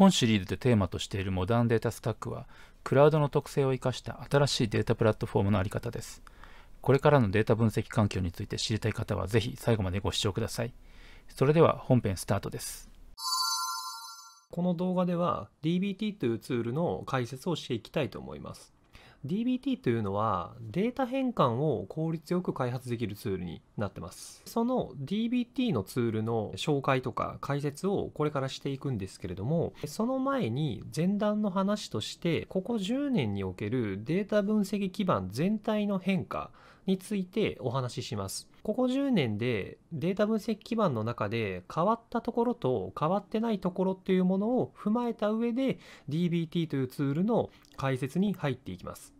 本シリーズでテーマとしているモダンデータスタックは、クラウドの特性を生かした新しいデータプラットフォームのあり方です。これからのデータ分析環境について知りたい方は、ぜひ最後までご視聴ください。それでは本編スタートです。この動画では DBT というツールの解説をしていきたいと思います。DBT というのはデータ変換を効率よく開発できるツールになってます。その DBT のツールの紹介とか解説をこれからしていくんですけれども、その前に前段の話として、ここ10年におけるデータ分析基盤全体の変化についてお話しします。ここ10年でデータ分析基盤の中で変わったところと変わってないところっていうものを踏まえた上で DBT というツールの解説に入っていきます。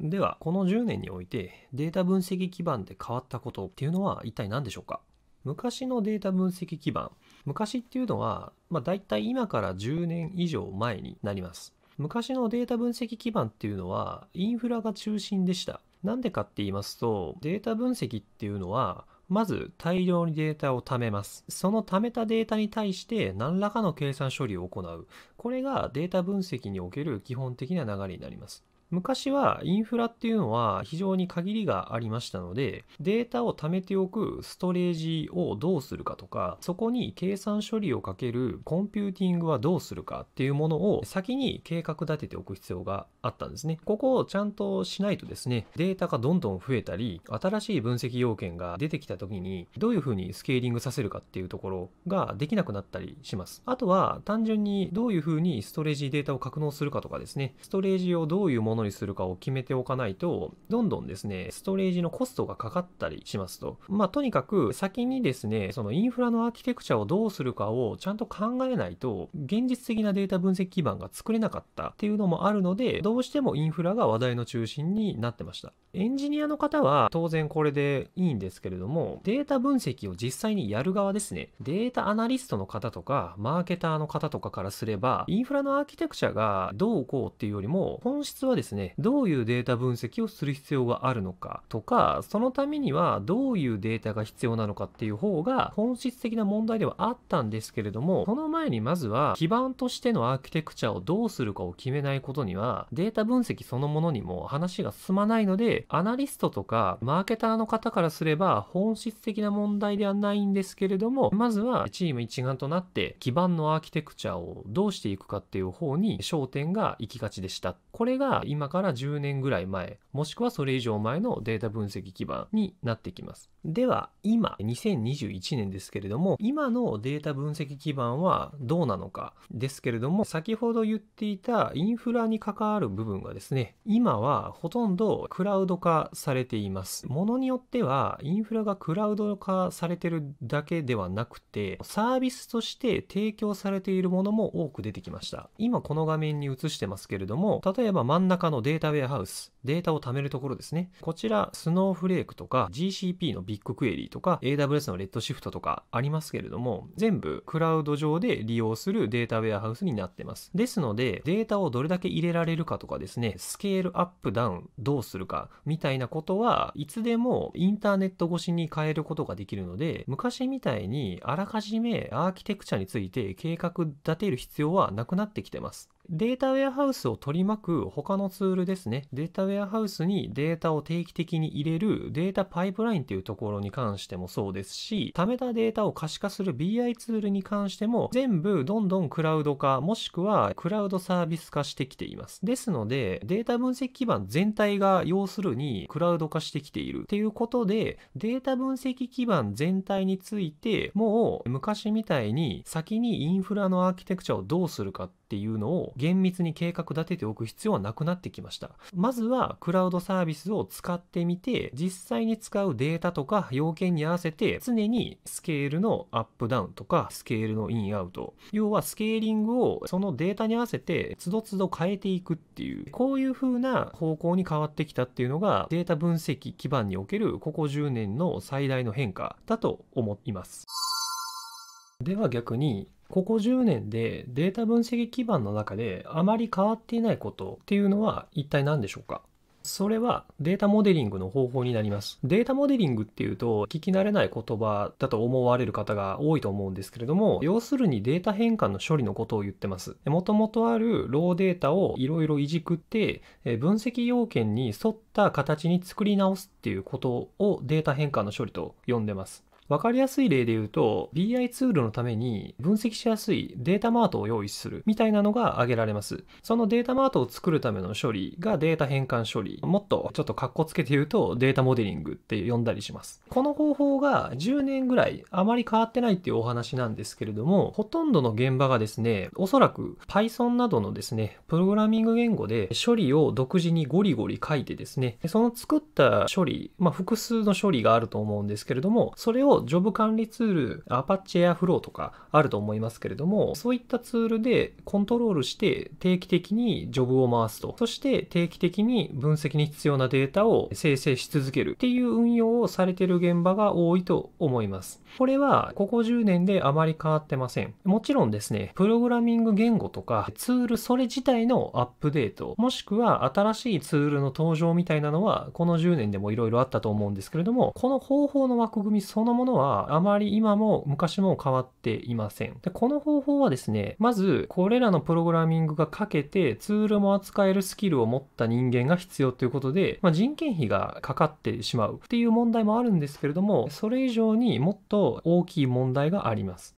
では、この10年においてデータ分析基盤で変わったことっていうのは一体何でしょうか昔のデータ分析基盤。昔っていうのは、まあ大体今から10年以上前になります。昔のデータ分析基盤っていうのはインフラが中心でした。なんでかって言いますと、データ分析っていうのは、まず大量にデータを貯めます。その貯めたデータに対して何らかの計算処理を行う。これがデータ分析における基本的な流れになります。昔はインフラっていうのは非常に限りがありましたので、データを貯めておくストレージをどうするかとか、そこに計算処理をかけるコンピューティングはどうするかっていうものを先に計画立てておく必要があったんですね。ここをちゃんとしないとですね、データがどんどん増えたり、新しい分析要件が出てきた時に、どういうふうにスケーリングさせるかっていうところができなくなったりします。あとは単純にどういうふうにストレージデータを格納するかとかですね、ストレージをどういうもののにするかを決めておかないと、どんどんですね、ストレージのコストがかかったりしますと。まあ、とにかく先にですね、そのインフラのアーキテクチャをどうするかをちゃんと考えないと、現実的なデータ分析基盤が作れなかったっていうのもあるので、どうしてもインフラが話題の中心になってました。エンジニアの方は当然これでいいんですけれども、データ分析を実際にやる側ですね、データアナリストの方とか、マーケターの方とかからすれば、インフラのアーキテクチャがどうこうっていうよりも、本質はですねですね、どういうデータ分析をする必要があるのかとか、そのためにはどういうデータが必要なのかっていう方が本質的な問題ではあったんですけれども、その前にまずは基盤としてのアーキテクチャをどうするかを決めないことには、データ分析そのものにも話が進まないので、アナリストとかマーケターの方からすれば本質的な問題ではないんですけれども、まずはチーム一丸となって基盤のアーキテクチャをどうしていくかっていう方に焦点が行きがちでした。これが今今から10年ぐらい前、もしくはそれ以上前のデータ分析基盤になってきます。では、今、2021年ですけれども、今のデータ分析基盤はどうなのかですけれども、先ほど言っていたインフラに関わる部分がですね、今はほとんどクラウド化されています。ものによっては、インフラがクラウド化されてるだけではなくて、サービスとして提供されているものも多く出てきました。今この画面に映してますけれども、例えば真ん中のデータウェアハウス、データを貯めるところですね。こちら、スノーフレークとか GCP のビッグクエリーとか AWS のレッドシフトとかありますけれども、全部クラウド上で利用するデータウェアハウスになってます。ですので、データをどれだけ入れられるかとかですね、スケールアップダウンどうするかみたいなことはいつでもインターネット越しに変えることができるので、昔みたいにあらかじめアーキテクチャについて計画立てる必要はなくなってきてます。データウェアハウスを取り巻く他のツールですね。データウェアハウスにデータを定期的に入れるデータパイプラインっていうところに関してもそうですし、貯めたデータを可視化する BI ツールに関しても全部どんどんクラウド化もしくはクラウドサービス化してきています。ですので、データ分析基盤全体が要するにクラウド化してきているっていうことで、データ分析基盤全体についてもう昔みたいに先にインフラのアーキテクチャをどうするかってっていうのを厳密に計画立てておく必要はなくなってきました。まずはクラウドサービスを使ってみて、実際に使うデータとか要件に合わせて常にスケールのアップダウンとかスケールのインアウト。要はスケーリングをそのデータに合わせてつどつど変えていくっていう、こういう風な方向に変わってきたっていうのがデータ分析基盤におけるここ10年の最大の変化だと思います。では逆にここ10年でデータ分析基盤の中であまり変わっていないことっていうのは一体何でしょうかそれはデータモデリングの方法になります。データモデリングっていうと聞き慣れない言葉だと思われる方が多いと思うんですけれども、要するにデータ変換の処理のことを言ってます。もともとあるローデータをいろいろいじくって、分析要件に沿った形に作り直すっていうことをデータ変換の処理と呼んでます。わかりやすい例で言うと、BI ツールのために分析しやすいデータマートを用意するみたいなのが挙げられます。そのデータマートを作るための処理がデータ変換処理。もっとちょっとカッコつけて言うとデータモデリングって呼んだりします。この方法が10年ぐらいあまり変わってないっていうお話なんですけれども、ほとんどの現場がですね、おそらく Python などのですね、プログラミング言語で処理を独自にゴリゴリ書いてですね、その作った処理、まあ複数の処理があると思うんですけれども、それをジョブ管理ツール、アパッチエアフローとかあると思いますけれども、そういったツールでコントロールして定期的にジョブを回すと。そして定期的に分析に必要なデータを生成し続けるっていう運用をされている現場が多いと思います。これはここ10年であまり変わってません。もちろんですね、プログラミング言語とかツールそれ自体のアップデート、もしくは新しいツールの登場みたいなのはこの10年でもいろいろあったと思うんですけれども、この方法の枠組みそのもののはあまり今も昔も変わっていません。で、この方法はですね、まずこれらのプログラミングがかけてツールも扱えるスキルを持った人間が必要ということで、まあ、人件費がかかってしまうっていう問題もあるんですけれども、それ以上にもっと大きい問題があります。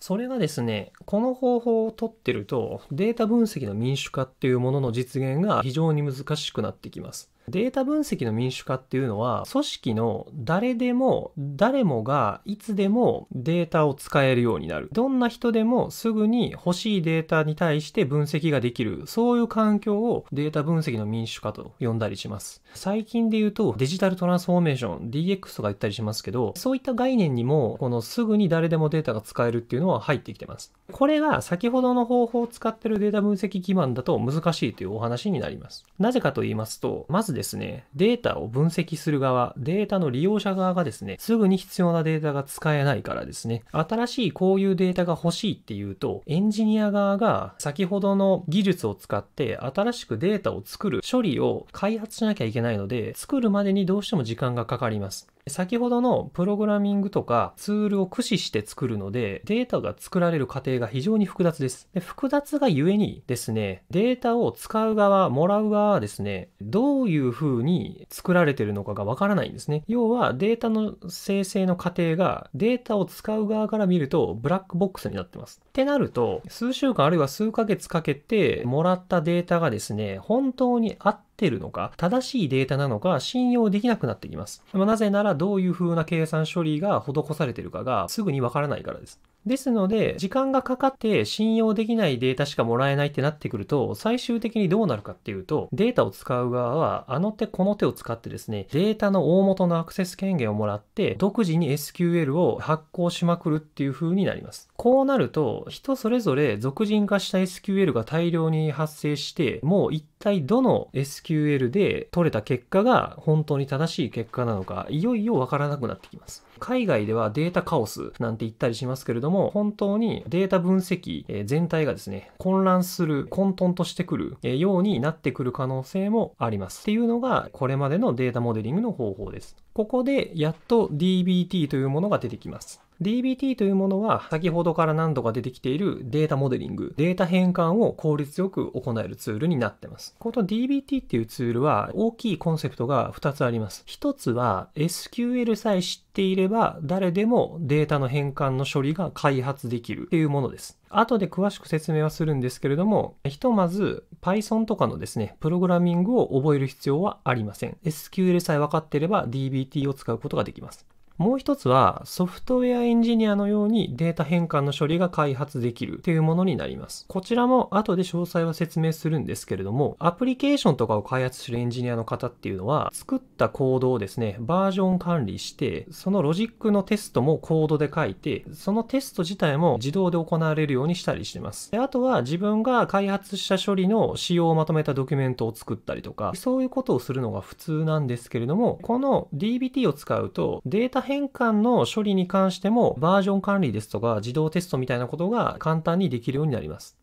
それがですね、この方法を取ってると、データ分析の民主化っていうものの実現が非常に難しくなってきます。データ分析の民主化っていうのは、組織の誰でも、誰もがいつでもデータを使えるようになる。どんな人でもすぐに欲しいデータに対して分析ができる。そういう環境をデータ分析の民主化と呼んだりします。最近で言うと、デジタルトランスフォーメーション、DX とか言ったりしますけど、そういった概念にも、このすぐに誰でもデータが使えるっていうのは入ってきてます。これが先ほどの方法を使ってるデータ分析基盤だと難しいというお話になります。なぜかと言いますと、まずですね、データを分析する側、データの利用者側がですね、すぐに必要なデータが使えないからですね、新しいこういうデータが欲しいっていうと、エンジニア側が先ほどの技術を使って新しくデータを作る処理を開発しなきゃいけないので、作るまでにどうしても時間がかかります。先ほどのプログラミングとかツールを駆使して作るのでデータが作られる過程が非常に複雑です。で複雑がゆえにですね、データを使う側、もらう側はですね、どういういう風に作られてるのかがわからないんですね。要はデータの生成の過程がデータを使う側から見るとブラックボックスになってます。ってなると、数週間あるいは数ヶ月かけてもらったデータがですね、本当にあっってるのか、正しいデータなのか信用できなくなってきます。まあ、なぜならどういう風な計算処理が施されてるかがすぐにわからないからです。ですので、時間がかかって信用できないデータしかもらえないってなってくると、最終的にどうなるかっていうと、データを使う側は、あの手この手を使ってですね、データの大元のアクセス権限をもらって、独自に SQL を発行しまくるっていう風になります。こうなると、人それぞれ俗人化した SQL が大量に発生して、もう一体どの SQL で取れた結果が本当に正しい結果なのか、いよいよわからなくなってきます。海外ではデータカオスなんて言ったりしますけれども、本当にデータ分析全体がですね、混乱する、混沌としてくるようになってくる可能性もあります。っていうのが、これまでのデータモデリングの方法です。ここでやっと DBT というものが出てきます。DBT というものは先ほどから何度か出てきているデータモデリング、データ変換を効率よく行えるツールになっています。この DBT っていうツールは大きいコンセプトが2つあります。1つは SQL さえ知っていれば誰でもデータの変換の処理が開発できるっていうものです。後で詳しく説明はするんですけれども、ひとまず Python とかのですね、プログラミングを覚える必要はありません。SQL さえ分かっていれば DBT を使うことができます。もう一つはソフトウェアエンジニアのようにデータ変換の処理が開発できるというものになります。こちらも後で詳細は説明するんですけれども、アプリケーションとかを開発するエンジニアの方っていうのは、作ったコードをですね、バージョン管理して、そのロジックのテストもコードで書いて、そのテスト自体も自動で行われるようにしたりしてます。であとは自分が開発した処理の仕様をまとめたドキュメントを作ったりとか、そういうことをするのが普通なんですけれども、この DBT を使うとデータ変換の処理に関してもバージョン管理ですとか自動テストみたいなことが簡単にできるようになります。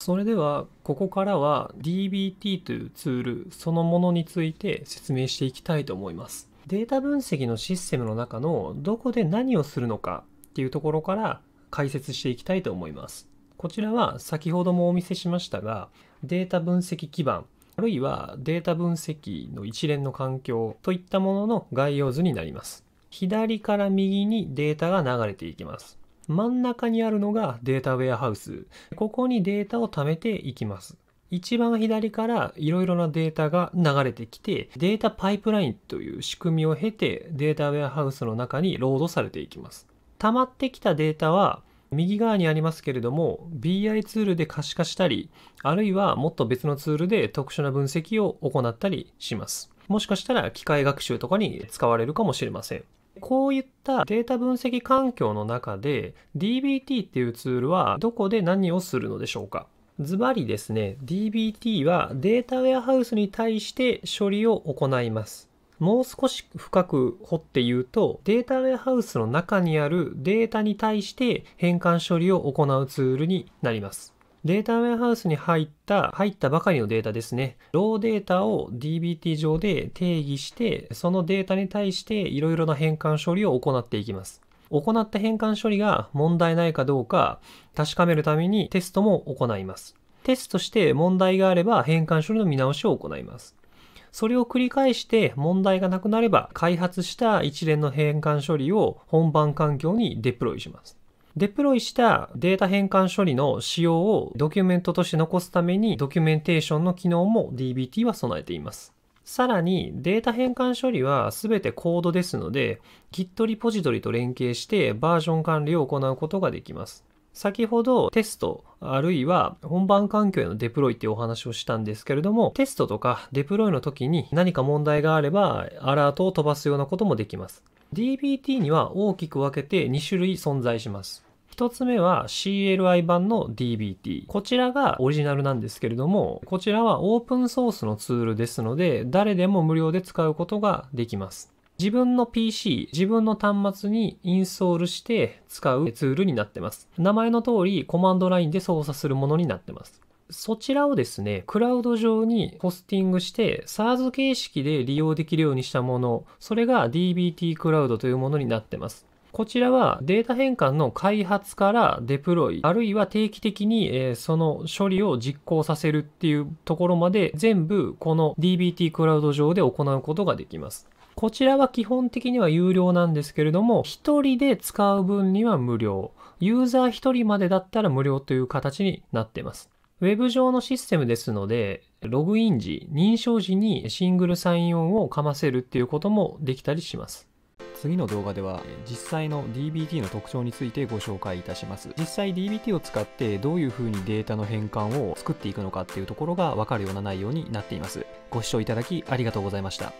それではここからは DBT というツールそのものについて説明していきたいと思います。データ分析のシステムの中のどこで何をするのかっていうところから解説していきたいと思います。こちらは先ほどもお見せしましたがデータ分析基盤あるいはデータ分析の一連の環境といったものの概要図になります。左から右にデータが流れていきます。真ん中にあるのがデータウェアハウス。ここにデータを貯めていきます。一番左からいろいろなデータが流れてきて、データパイプラインという仕組みを経てデータウェアハウスの中にロードされていきます。溜まってきたデータは右側にありますけれども BI ツールで可視化したりあるいはもっと別のツールで特殊な分析を行ったりしますもしかしたら機械学習とかに使われるかもしれませんこういったデータ分析環境の中で DBT っていうツールはどこで何をするのでしょうかズバリですね DBT はデータウェアハウスに対して処理を行いますもう少し深く掘って言うと、データウェアハウスの中にあるデータに対して変換処理を行うツールになります。データウェアハウスに入った、入ったばかりのデータですね。ローデータを DBT 上で定義して、そのデータに対していろいろな変換処理を行っていきます。行った変換処理が問題ないかどうか確かめるためにテストも行います。テストして問題があれば変換処理の見直しを行います。それを繰り返して問題がなくなれば開発した一連の変換処理を本番環境にデプロイします。デプロイしたデータ変換処理の仕様をドキュメントとして残すためにドキュメンテーションの機能も DBT は備えています。さらにデータ変換処理は全てコードですので Git リポジトリと連携してバージョン管理を行うことができます。先ほどテストあるいは本番環境へのデプロイっていうお話をしたんですけれどもテストとかデプロイの時に何か問題があればアラートを飛ばすようなこともできます DBT には大きく分けて2種類存在します1つ目は CLI 版の DBT。こちらがオリジナルなんですけれども、こちらはオープンソースのツールですので、誰でも無料で使うことができます。自分の PC、自分の端末にインストールして使うツールになってます。名前の通りコマンドラインで操作するものになってます。そちらをですね、クラウド上にホスティングして、SARS 形式で利用できるようにしたもの、それが DBT クラウドというものになってます。こちらはデータ変換の開発からデプロイ、あるいは定期的に、えその処理を実行させるっていうところまで全部この DBT クラウド上で行うことができます。こちらは基本的には有料なんですけれども、1人で使う分には無料。ユーザー1人までだったら無料という形になっています。web 上のシステムですので、ログイン時、認証時にシングルサインオンをかませるっていうこともできたりします。次の動画では実際の DBT の特徴についてご紹介いたします実際 DBT を使ってどういうふうにデータの変換を作っていくのかっていうところが分かるような内容になっていますご視聴いただきありがとうございました